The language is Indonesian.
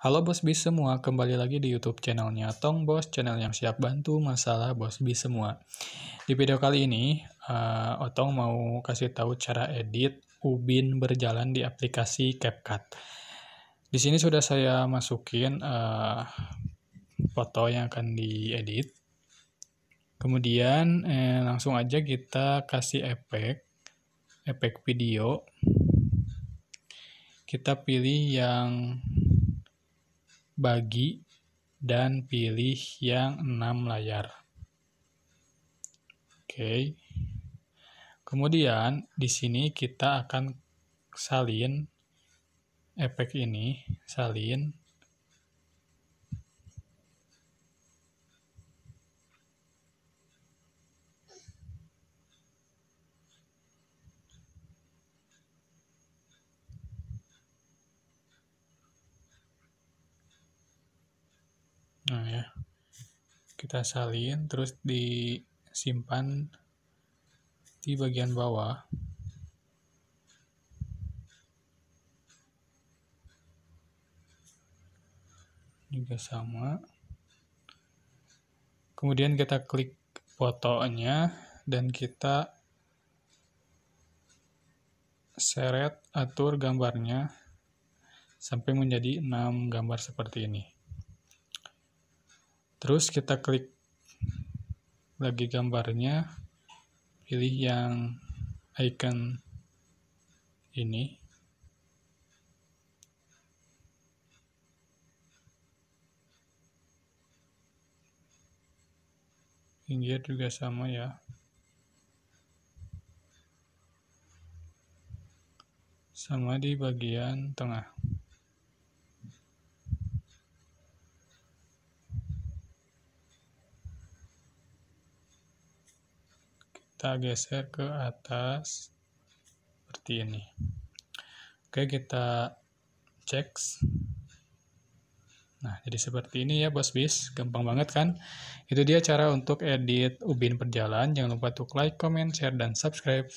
Halo Bos Bis semua, kembali lagi di YouTube channelnya Tong Bos, channel yang siap bantu masalah Bos Bis semua. Di video kali ini, uh, Otong mau kasih tahu cara edit ubin berjalan di aplikasi CapCut. Di sini sudah saya masukin uh, foto yang akan diedit. Kemudian eh, langsung aja kita kasih efek, efek video. Kita pilih yang bagi, dan pilih yang 6 layar. Oke. Kemudian di sini kita akan salin efek ini, salin Nah ya, kita salin terus disimpan di bagian bawah. Juga sama. Kemudian kita klik fotonya dan kita seret atur gambarnya sampai menjadi 6 gambar seperti ini terus kita klik lagi gambarnya pilih yang icon ini pinggir juga sama ya sama di bagian tengah kita geser ke atas seperti ini oke kita cek Nah, jadi seperti ini ya bos bis, gampang banget kan? Itu dia cara untuk edit ubin perjalanan Jangan lupa untuk like, comment, share, dan subscribe.